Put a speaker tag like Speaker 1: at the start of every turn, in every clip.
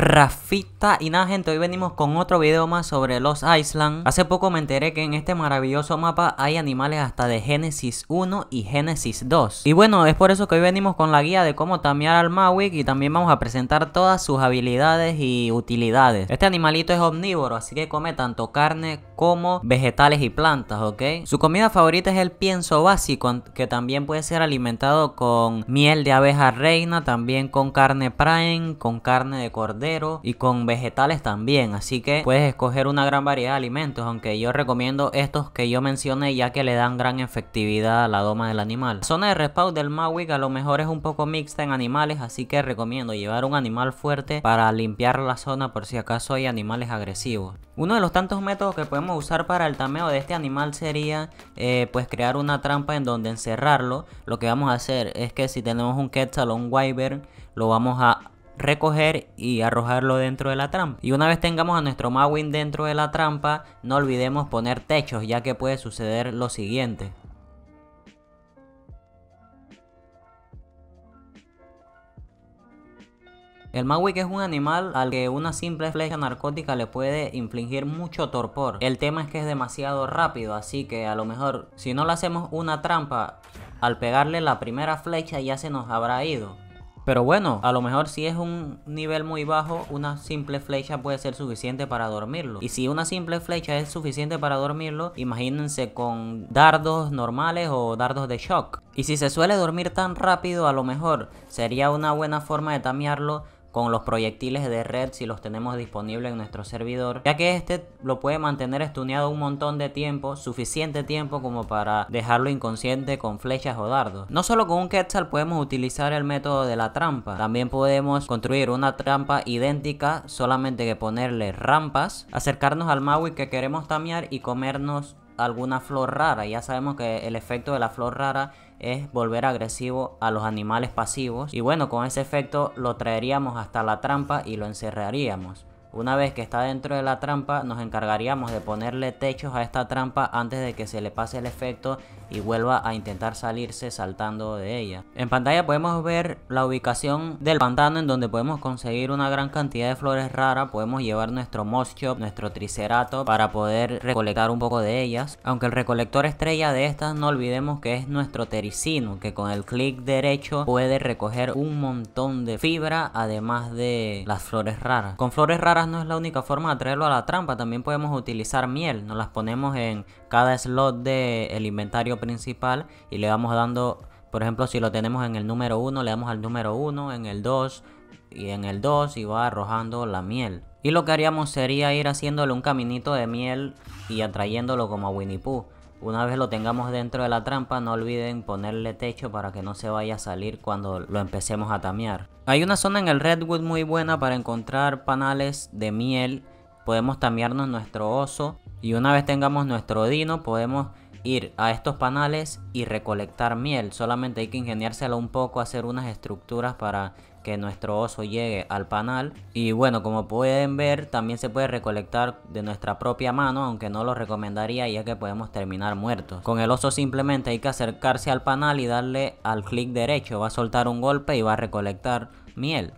Speaker 1: Rafita y nada gente, hoy venimos con otro video más sobre los Island Hace poco me enteré que en este maravilloso mapa hay animales hasta de Génesis 1 y Génesis 2 Y bueno, es por eso que hoy venimos con la guía de cómo tamear al Mawik Y también vamos a presentar todas sus habilidades y utilidades Este animalito es omnívoro, así que come tanto carne como vegetales y plantas, ¿ok? Su comida favorita es el pienso básico, que también puede ser alimentado con miel de abeja reina También con carne prime, con carne de cordero y con vegetales también. Así que puedes escoger una gran variedad de alimentos, aunque yo recomiendo estos que yo mencioné ya que le dan gran efectividad a la doma del animal. zona de respawn del mawick a lo mejor es un poco mixta en animales, así que recomiendo llevar un animal fuerte para limpiar la zona por si acaso hay animales agresivos. Uno de los tantos métodos que podemos usar para el tameo de este animal sería eh, pues crear una trampa en donde encerrarlo. Lo que vamos a hacer es que si tenemos un Quetzal o Wyvern lo vamos a recoger y arrojarlo dentro de la trampa. Y una vez tengamos a nuestro Mawin dentro de la trampa, no olvidemos poner techos, ya que puede suceder lo siguiente. El que es un animal al que una simple flecha narcótica le puede infligir mucho torpor. El tema es que es demasiado rápido, así que a lo mejor si no le hacemos una trampa, al pegarle la primera flecha ya se nos habrá ido. Pero bueno, a lo mejor si es un nivel muy bajo, una simple flecha puede ser suficiente para dormirlo. Y si una simple flecha es suficiente para dormirlo, imagínense con dardos normales o dardos de shock. Y si se suele dormir tan rápido, a lo mejor sería una buena forma de tamearlo con los proyectiles de red si los tenemos disponibles en nuestro servidor, ya que este lo puede mantener estuneado un montón de tiempo, suficiente tiempo como para dejarlo inconsciente con flechas o dardos. No solo con un Quetzal podemos utilizar el método de la trampa, también podemos construir una trampa idéntica, solamente que ponerle rampas, acercarnos al Maui que queremos tamear y comernos alguna flor rara. Ya sabemos que el efecto de la flor rara es volver agresivo a los animales pasivos. Y bueno, con ese efecto lo traeríamos hasta la trampa y lo encerraríamos. Una vez que está dentro de la trampa, nos encargaríamos de ponerle techos a esta trampa antes de que se le pase el efecto y vuelva a intentar salirse saltando de ella. En pantalla podemos ver la ubicación del pantano en donde podemos conseguir una gran cantidad de flores raras, podemos llevar nuestro Moschop, nuestro tricerato para poder recolectar un poco de ellas, aunque el recolector estrella de estas no olvidemos que es nuestro Tericino, que con el clic derecho puede recoger un montón de fibra además de las flores raras. Con flores raras no es la única forma de traerlo a la trampa, también podemos utilizar miel, nos las ponemos en cada slot del de inventario principal y le vamos dando, por ejemplo, si lo tenemos en el número 1, le damos al número 1, en el 2 y en el 2 y va arrojando la miel. Y lo que haríamos sería ir haciéndole un caminito de miel y atrayéndolo como a Winnie Pooh. Una vez lo tengamos dentro de la trampa, no olviden ponerle techo para que no se vaya a salir cuando lo empecemos a tamear. Hay una zona en el Redwood muy buena para encontrar panales de miel. Podemos tamearnos nuestro oso y una vez tengamos nuestro dino podemos ir a estos panales y recolectar miel. Solamente hay que ingeniársela un poco, hacer unas estructuras para que nuestro oso llegue al panal. Y bueno, como pueden ver, también se puede recolectar de nuestra propia mano, aunque no lo recomendaría ya que podemos terminar muertos. Con el oso simplemente hay que acercarse al panal y darle al clic derecho. Va a soltar un golpe y va a recolectar miel.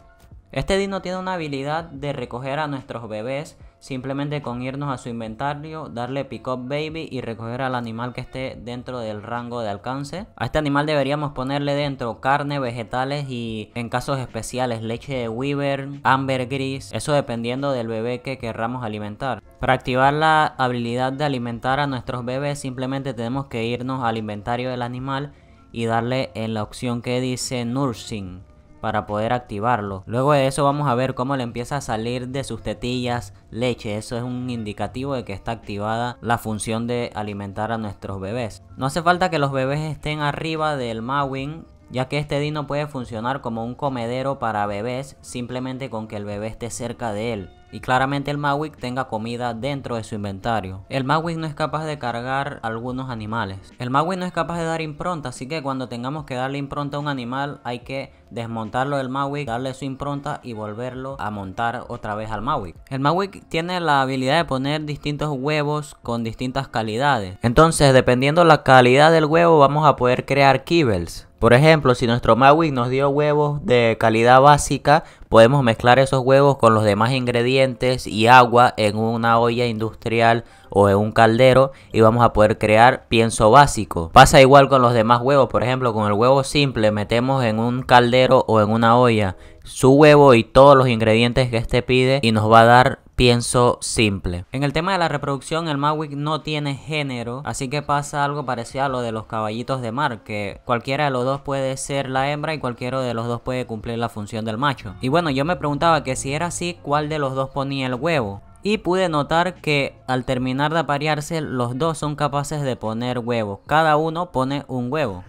Speaker 1: Este dino tiene una habilidad de recoger a nuestros bebés simplemente con irnos a su inventario, darle pick up baby y recoger al animal que esté dentro del rango de alcance. A este animal deberíamos ponerle dentro carne, vegetales y en casos especiales leche de weaver, ambergris, eso dependiendo del bebé que querramos alimentar. Para activar la habilidad de alimentar a nuestros bebés simplemente tenemos que irnos al inventario del animal y darle en la opción que dice nursing para poder activarlo. Luego de eso vamos a ver cómo le empieza a salir de sus tetillas leche. Eso es un indicativo de que está activada la función de alimentar a nuestros bebés. No hace falta que los bebés estén arriba del Mawin ya que este dino puede funcionar como un comedero para bebés simplemente con que el bebé esté cerca de él y claramente el mawig tenga comida dentro de su inventario. El mawig no es capaz de cargar algunos animales. El mawig no es capaz de dar impronta, así que cuando tengamos que darle impronta a un animal hay que desmontarlo del mawig darle su impronta y volverlo a montar otra vez al mawig El mawig tiene la habilidad de poner distintos huevos con distintas calidades. Entonces, dependiendo la calidad del huevo vamos a poder crear kibbles. Por ejemplo, si nuestro Maui nos dio huevos de calidad básica, podemos mezclar esos huevos con los demás ingredientes y agua en una olla industrial o en un caldero y vamos a poder crear pienso básico. Pasa igual con los demás huevos, por ejemplo, con el huevo simple metemos en un caldero o en una olla su huevo y todos los ingredientes que este pide y nos va a dar pienso simple. En el tema de la reproducción, el mawik no tiene género, así que pasa algo parecido a lo de los caballitos de mar, que cualquiera de los dos puede ser la hembra y cualquiera de los dos puede cumplir la función del macho. Y bueno, yo me preguntaba que si era así, ¿cuál de los dos ponía el huevo? y pude notar que al terminar de aparearse los dos son capaces de poner huevos. Cada uno pone un huevo.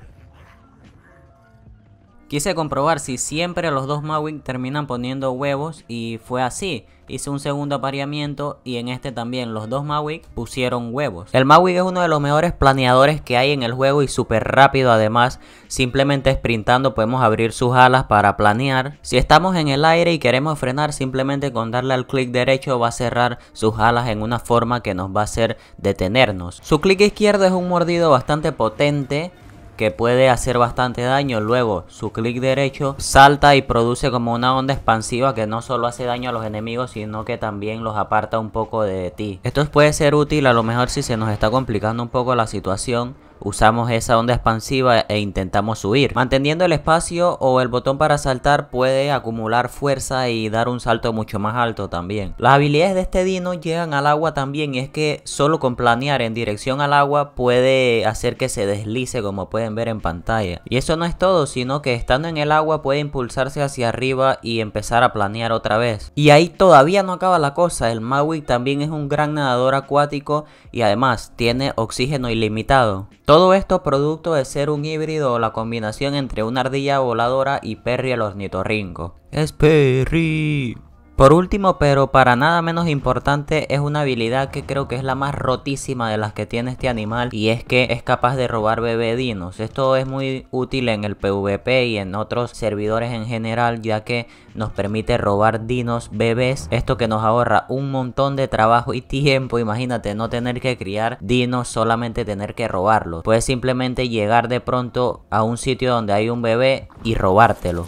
Speaker 1: Quise comprobar si siempre los dos Mawik terminan poniendo huevos y fue así. Hice un segundo apareamiento y en este también los dos Mawik pusieron huevos. El Mawik es uno de los mejores planeadores que hay en el juego y súper rápido además. Simplemente sprintando podemos abrir sus alas para planear. Si estamos en el aire y queremos frenar simplemente con darle al clic derecho va a cerrar sus alas en una forma que nos va a hacer detenernos. Su clic izquierdo es un mordido bastante potente que puede hacer bastante daño. Luego su clic derecho salta y produce como una onda expansiva que no solo hace daño a los enemigos sino que también los aparta un poco de ti. Esto puede ser útil a lo mejor si se nos está complicando un poco la situación usamos esa onda expansiva e intentamos subir. Manteniendo el espacio o el botón para saltar puede acumular fuerza y dar un salto mucho más alto también. Las habilidades de este dino llegan al agua también es que solo con planear en dirección al agua puede hacer que se deslice como pueden ver en pantalla. Y eso no es todo, sino que estando en el agua puede impulsarse hacia arriba y empezar a planear otra vez. Y ahí todavía no acaba la cosa, el Maui también es un gran nadador acuático y además tiene oxígeno ilimitado. Todo esto producto de ser un híbrido o la combinación entre una ardilla voladora y Perry el ornitorrinco. ¡Es Perry! Por último, pero para nada menos importante, es una habilidad que creo que es la más rotísima de las que tiene este animal y es que es capaz de robar dinos, Esto es muy útil en el PvP y en otros servidores en general ya que nos permite robar dinos bebés, esto que nos ahorra un montón de trabajo y tiempo, imagínate no tener que criar dinos, solamente tener que robarlos. Puedes simplemente llegar de pronto a un sitio donde hay un bebé y robártelo.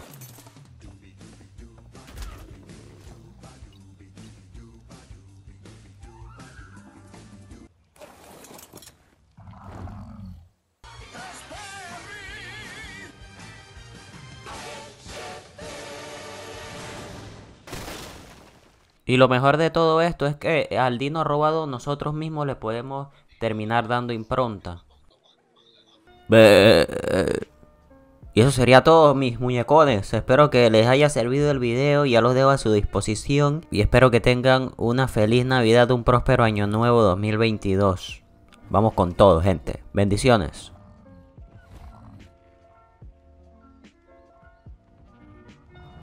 Speaker 1: Y lo mejor de todo esto es que al dino robado nosotros mismos le podemos terminar dando impronta. Eh, eh, y eso sería todo mis muñecones. Espero que les haya servido el video. Ya los dejo a su disposición. Y espero que tengan una feliz Navidad, un próspero año nuevo 2022. Vamos con todo, gente. Bendiciones.